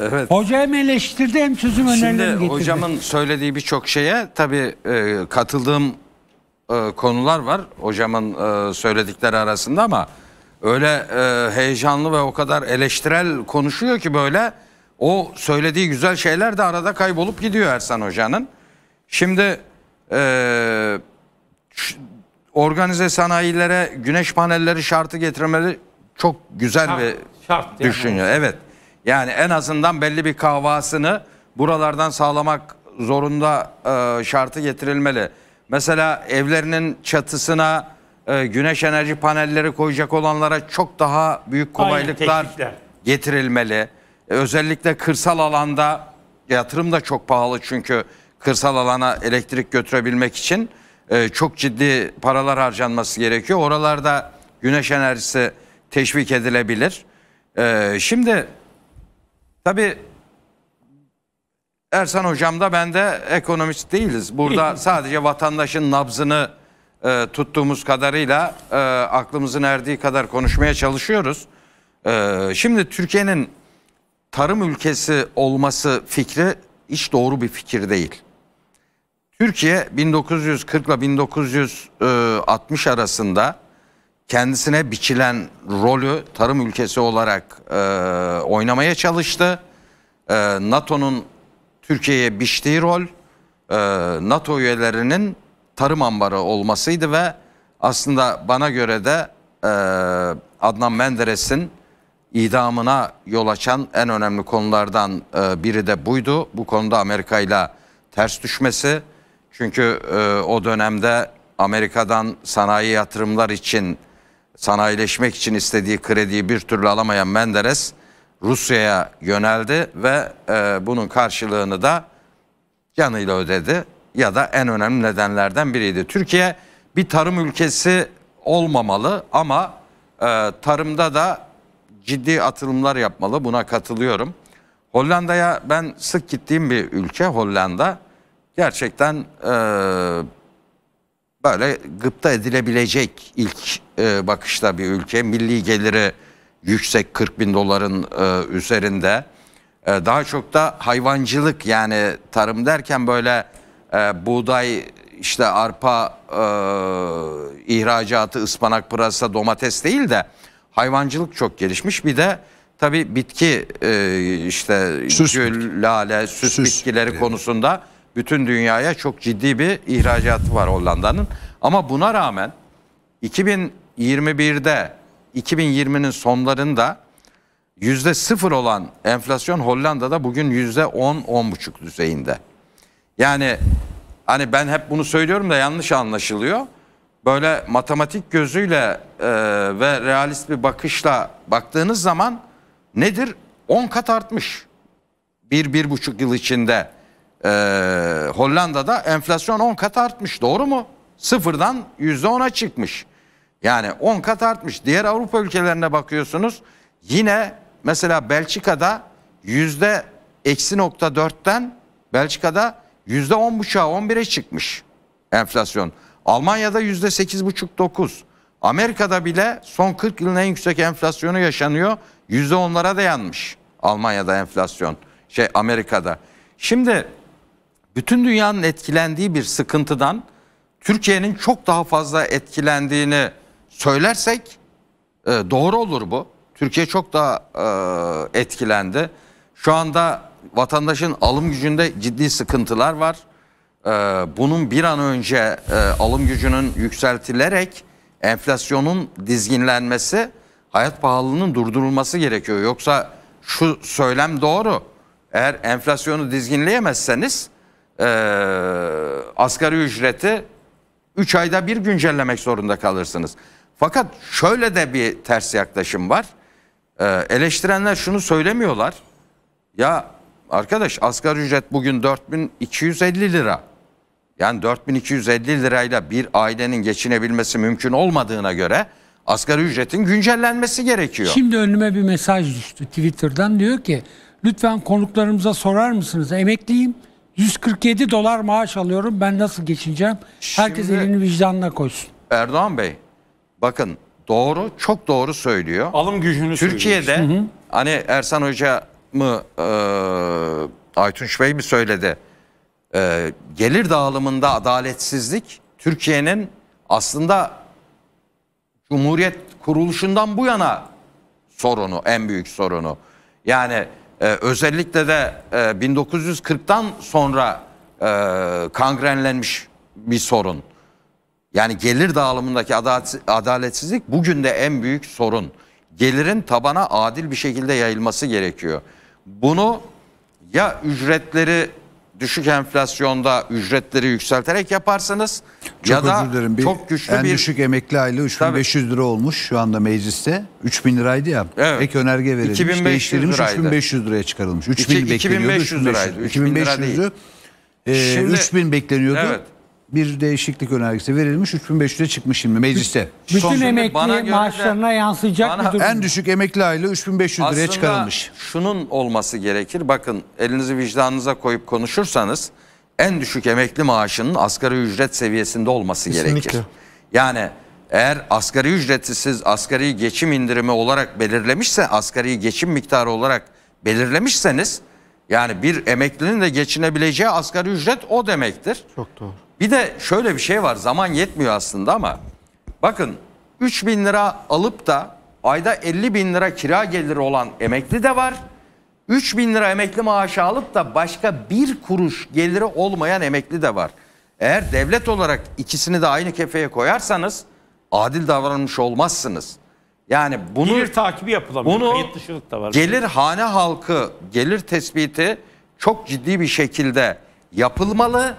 Evet. Hoca hem eleştirdi hem çözüm önerileri getirdi. Şimdi hocamın söylediği birçok şeye tabii e, katıldığım e, konular var hocamın e, söyledikleri arasında ama öyle e, heyecanlı ve o kadar eleştirel konuşuyor ki böyle o söylediği güzel şeyler de arada kaybolup gidiyor Ersan hocanın. Şimdi e, organize sanayilere güneş panelleri şartı getirmeli çok güzel şart, ve şart düşünüyor. Yani. Evet. Yani en azından belli bir kahvasını buralardan sağlamak zorunda e, şartı getirilmeli. Mesela evlerinin çatısına e, güneş enerji panelleri koyacak olanlara çok daha büyük kolaylıklar Aynen, getirilmeli. E, özellikle kırsal alanda yatırım da çok pahalı çünkü kırsal alana elektrik götürebilmek için e, çok ciddi paralar harcanması gerekiyor. Oralarda güneş enerjisi teşvik edilebilir. E, şimdi Tabii Ersan hocam da ben de ekonomist değiliz. Burada sadece vatandaşın nabzını e, tuttuğumuz kadarıyla e, aklımızın erdiği kadar konuşmaya çalışıyoruz. E, şimdi Türkiye'nin tarım ülkesi olması fikri hiç doğru bir fikir değil. Türkiye 1940 ile 1960 e, arasında kendisine biçilen rolü tarım ülkesi olarak e, oynamaya çalıştı. E, NATO'nun Türkiye'ye biçtiği rol e, NATO üyelerinin tarım ambarı olmasıydı ve aslında bana göre de e, Adnan Menderes'in idamına yol açan en önemli konulardan e, biri de buydu. Bu konuda Amerika ile ters düşmesi. Çünkü e, o dönemde Amerika'dan sanayi yatırımlar için sanayileşmek için istediği krediyi bir türlü alamayan Menderes Rusya'ya yöneldi ve e, bunun karşılığını da yanıyla ödedi ya da en önemli nedenlerden biriydi. Türkiye bir tarım ülkesi olmamalı ama e, tarımda da ciddi atılımlar yapmalı buna katılıyorum. Hollanda'ya ben sık gittiğim bir ülke Hollanda. Gerçekten e, böyle gıpta edilebilecek ilk e, bakışta bir ülke. Milli geliri yüksek 40 bin doların e, üzerinde. E, daha çok da hayvancılık yani tarım derken böyle e, buğday işte arpa e, ihracatı ıspanak pırasa domates değil de hayvancılık çok gelişmiş. Bir de tabii bitki e, işte süs. gül, lale, süs, süs bitkileri evet. konusunda bütün dünyaya çok ciddi bir ihracatı var Hollanda'nın. Ama buna rağmen 2021'de 2020'nin sonlarında yüzde sıfır olan enflasyon Hollanda'da bugün yüzde on on buçuk düzeyinde. Yani hani ben hep bunu söylüyorum da yanlış anlaşılıyor. Böyle matematik gözüyle e, ve realist bir bakışla baktığınız zaman nedir? 10 kat artmış. bir bir buçuk yıl içinde e, Hollanda'da enflasyon 10 kat artmış doğru mu? Sıfırdan %10'a çıkmış. Yani 10 kat artmış. Diğer Avrupa ülkelerine bakıyorsunuz yine mesela Belçika'da yüzde eksi nokta dörtten Belçika'da yüzde on on bire çıkmış enflasyon. Almanya'da yüzde sekiz buçuk dokuz. Amerika'da bile son 40 yılın en yüksek enflasyonu yaşanıyor. Yüzde onlara dayanmış Almanya'da enflasyon. Şey Amerika'da. Şimdi bütün dünyanın etkilendiği bir sıkıntıdan Türkiye'nin çok daha fazla etkilendiğini söylersek e, doğru olur bu. Türkiye çok daha e, etkilendi. Şu anda vatandaşın alım gücünde ciddi sıkıntılar var. E, bunun bir an önce e, alım gücünün yükseltilerek enflasyonun dizginlenmesi, hayat pahalılığının durdurulması gerekiyor. Yoksa şu söylem doğru. Eğer enflasyonu dizginleyemezseniz e, asgari ücreti 3 ayda bir güncellemek zorunda kalırsınız. Fakat şöyle de bir ters yaklaşım var. E, eleştirenler şunu söylemiyorlar. Ya arkadaş asgari ücret bugün 4250 lira. Yani 4250 lirayla bir ailenin geçinebilmesi mümkün olmadığına göre asgari ücretin güncellenmesi gerekiyor. Şimdi önüme bir mesaj düştü Twitter'dan diyor ki lütfen konuklarımıza sorar mısınız? Emekliyim 147 dolar maaş alıyorum ben nasıl geçineceğim? Herkes elini vicdanına koysun. Erdoğan Bey bakın doğru çok doğru söylüyor. Alım gücünü söylüyorsun. Türkiye'de hani Ersan Hoca mı e, Aytunç Bey mi söyledi? E, gelir dağılımında adaletsizlik Türkiye'nin aslında Cumhuriyet kuruluşundan bu yana sorunu en büyük sorunu. Yani ee, özellikle de 1940'tan e, sonra e, kangrenlenmiş bir sorun. Yani gelir dağılımındaki adaletsizlik bugün de en büyük sorun. Gelirin tabana adil bir şekilde yayılması gerekiyor. Bunu ya ücretleri düşük enflasyonda ücretleri yükselterek yaparsanız çok ya da dilerim. Bir, çok güçlü en bir düşük emekli aylığı 3500 lira olmuş şu anda mecliste. 3000 liraydı ya. Evet. Ek önerge verilmiş. 2500 liraydı. 3500 liraya çıkarılmış. 3000 bekleniyordu. 2500 liraydı. 2500 lira 3000 e, bekleniyordu. Evet bir değişiklik önergesi verilmiş. 3500'e çıkmış şimdi mecliste. Bütün Son emekli bana göre de- maaşlarına yansıyacak Bana- bir durum. En düşük emekli aylığı 3500 liraya çıkarılmış. şunun olması gerekir. Bakın elinizi vicdanınıza koyup konuşursanız en düşük emekli maaşının asgari ücret seviyesinde olması gerekir. Kesinlikle. Yani eğer asgari ücreti siz asgari geçim indirimi olarak belirlemişse, asgari geçim miktarı olarak belirlemişseniz yani bir emeklinin de geçinebileceği asgari ücret o demektir. Çok doğru. Bir de şöyle bir şey var zaman yetmiyor aslında ama bakın 3 bin lira alıp da ayda 50 bin lira kira geliri olan emekli de var. 3 bin lira emekli maaşı alıp da başka bir kuruş geliri olmayan emekli de var. Eğer devlet olarak ikisini de aynı kefeye koyarsanız adil davranmış olmazsınız. Yani bunu gelir takibi yapılamıyor. Bunu Kayıt dışılık da var. Gelir hane halkı gelir tespiti çok ciddi bir şekilde yapılmalı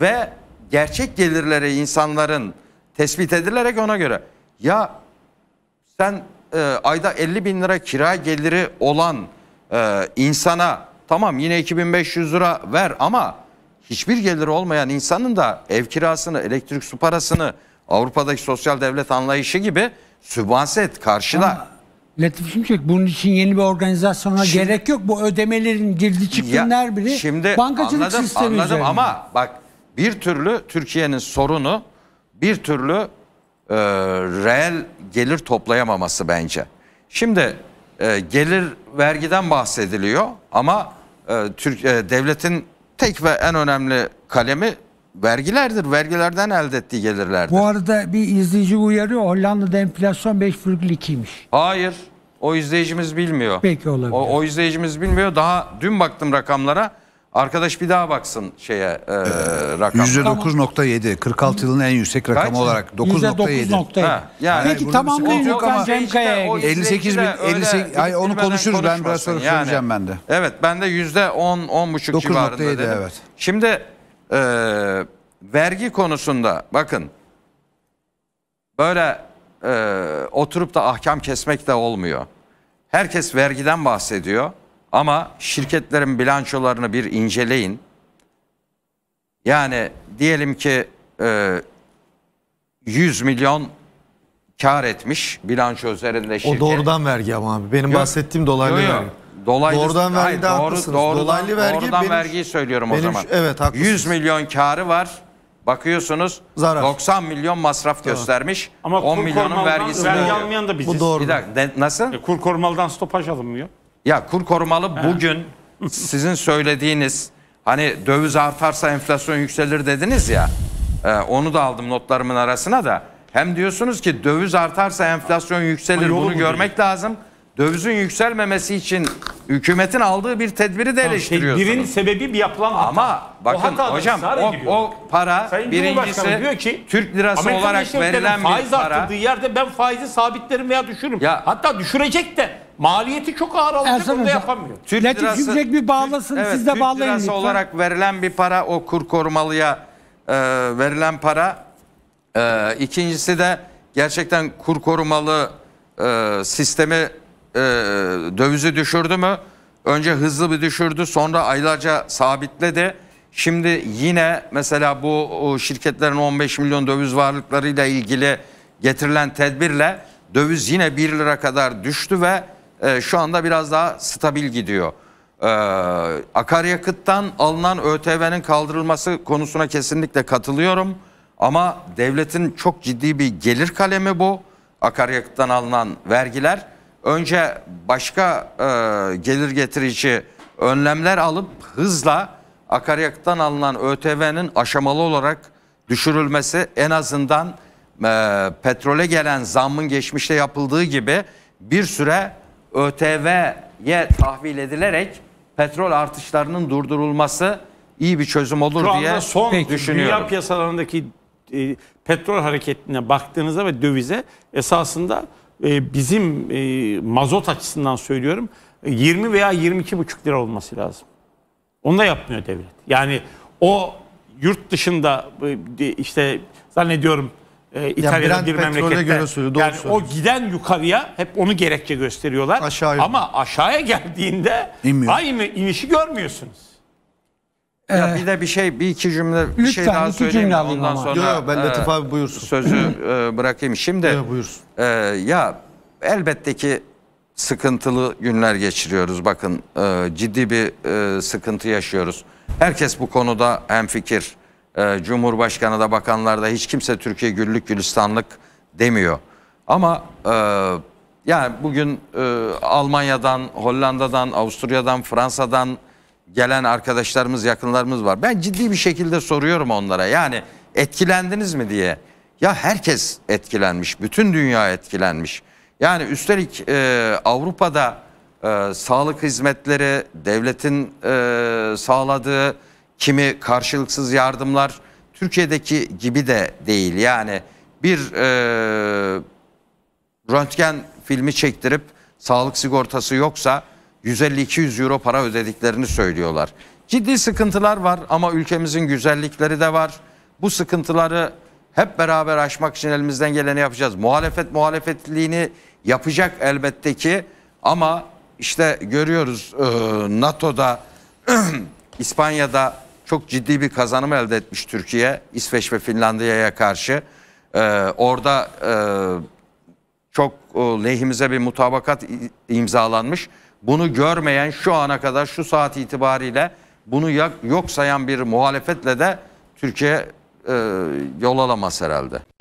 ve gerçek gelirleri insanların tespit edilerek ona göre ya sen e, ayda 50 bin lira kira geliri olan e, insana tamam yine 2500 lira ver ama hiçbir geliri olmayan insanın da ev kirasını, elektrik su parasını Avrupa'daki sosyal devlet anlayışı gibi sübvanse karşıla. Ama Latif Şimşek bunun için yeni bir organizasyona şimdi, gerek yok. Bu ödemelerin girdi çıktınlar bile. Şimdi bankacılık anladım, sistemi anladım üzerine. ama bak bir türlü Türkiye'nin sorunu bir türlü e, reel gelir toplayamaması bence. Şimdi e, gelir vergiden bahsediliyor ama e, Türk e, devletin tek ve en önemli kalemi vergilerdir. Vergilerden elde ettiği gelirlerdir. Bu arada bir izleyici uyarıyor. Hollanda'da enflasyon 5,2'ymiş. Hayır. O izleyicimiz bilmiyor. Peki olabilir. O, o izleyicimiz bilmiyor. Daha dün baktım rakamlara. Arkadaş bir daha baksın şeye e, ee, rakam. %9.7 46 yılın en yüksek rakamı Kaç? olarak 9.7. yani Peki bunun tamam sıkıntı ama Cem Kaya'ya 58 bin 58 ay onu konuşuruz ben biraz sonra yani, söyleyeceğim ben de. Evet ben de %10 10.5 civarında dedim. Evet. Şimdi e, vergi konusunda bakın böyle e, oturup da ahkam kesmek de olmuyor. Herkes vergiden bahsediyor. Ama şirketlerin bilançolarını bir inceleyin. Yani diyelim ki 100 e, milyon kar etmiş bilanço üzerinde şirket. O doğrudan vergi ama abi. Benim yok, bahsettiğim dolaylı yok, yok. vergi. Dolaylı, doğrudan vergi hayır, de doğru, haklısınız. Doğrudan, dolaylı vergi doğrudan benim, vergiyi söylüyorum benim, o zaman. Evet haklısınız. 100 milyon karı var. Bakıyorsunuz Zarar. 90 milyon masraf Zarar. göstermiş. Ama 10 milyonun vergisi vergi almayan da biziz. Bu doğru. Bir dakika, nasıl? E, kur korumalıdan stopaj alınmıyor. Ya kur korumalı ha. bugün sizin söylediğiniz hani döviz artarsa enflasyon yükselir dediniz ya. E, onu da aldım notlarımın arasına da. Hem diyorsunuz ki döviz artarsa enflasyon yükselir. Ay, Bunu görmek değil. lazım. Dövizin yükselmemesi için hükümetin aldığı bir tedbiri de ha, eleştiriyorsunuz. Tedbirin sebebi bir yapılan hata. Ama bakın o hocam o, o para Sayın birincisi diyor ki, Türk lirası Amerika olarak verilen bir faiz para. faiz arttırdığı yerde ben faizi sabitlerim veya düşürürüm. Ya, Hatta düşürecek de Maliyeti çok ağır alacak Ersan onu da yapamıyor. Türk Latif lirası- Gümrük bir bağlasın, Evet siz de Türk bağlayın lirası lütfen. olarak verilen bir para o kur korumalıya e, verilen para. E, ikincisi de gerçekten kur korumalı e, sistemi e, dövizi düşürdü mü? Önce hızlı bir düşürdü sonra aylarca sabitledi. Şimdi yine mesela bu şirketlerin 15 milyon döviz varlıklarıyla ilgili getirilen tedbirle döviz yine 1 lira kadar düştü ve e, şu anda biraz daha stabil gidiyor. E, akaryakıttan alınan ÖTV'nin kaldırılması konusuna kesinlikle katılıyorum. Ama devletin çok ciddi bir gelir kalemi bu. Akaryakıttan alınan vergiler. Önce başka e, gelir getirici önlemler alıp hızla akaryakıttan alınan ÖTV'nin aşamalı olarak düşürülmesi en azından e, petrole gelen zammın geçmişte yapıldığı gibi bir süre ÖTV'ye tahvil edilerek petrol artışlarının durdurulması iyi bir çözüm olur Şu diye son Peki, düşünüyorum. Dünya piyasalarındaki e, petrol hareketine baktığınızda ve dövize esasında e, bizim e, mazot açısından söylüyorum 20 e, veya 22,5 lira olması lazım. Onu da yapmıyor devlet. Yani o yurt dışında e, işte zannediyorum e, İtalya'da yani bir memlekette. Göre söylüyor, doğru yani söylüyorsun. o giden yukarıya hep onu gerekçe gösteriyorlar. Aşağıya. Ama aşağıya geldiğinde İnmiyor. aynı inişi görmüyorsunuz. Ee, ya bir de bir şey, bir iki cümle bir şey Lütfen, şey daha söyleyeyim. Cümle Ondan sonra yo, ben Latif e, abi buyursun. Sözü e, bırakayım. Şimdi yo, buyursun. E, ya elbette ki sıkıntılı günler geçiriyoruz. Bakın e, ciddi bir e, sıkıntı yaşıyoruz. Herkes bu konuda hemfikir. Ee, Cumhurbaşkanı da bakanlar da hiç kimse Türkiye güllük gülistanlık demiyor. Ama e, yani bugün e, Almanya'dan, Hollanda'dan, Avusturya'dan, Fransa'dan gelen arkadaşlarımız, yakınlarımız var. Ben ciddi bir şekilde soruyorum onlara. Yani etkilendiniz mi diye. Ya herkes etkilenmiş, bütün dünya etkilenmiş. Yani üstelik e, Avrupa'da e, sağlık hizmetleri, devletin e, sağladığı kimi karşılıksız yardımlar Türkiye'deki gibi de değil. Yani bir e, röntgen filmi çektirip sağlık sigortası yoksa 150-200 euro para ödediklerini söylüyorlar. Ciddi sıkıntılar var ama ülkemizin güzellikleri de var. Bu sıkıntıları hep beraber aşmak için elimizden geleni yapacağız. Muhalefet muhalefetliğini yapacak elbette ki ama işte görüyoruz e, NATO'da İspanya'da çok ciddi bir kazanım elde etmiş Türkiye İsveç ve Finlandiya'ya karşı. Ee, orada e, çok e, lehimize bir mutabakat imzalanmış. Bunu görmeyen şu ana kadar şu saat itibariyle bunu yok sayan bir muhalefetle de Türkiye e, yol alamaz herhalde.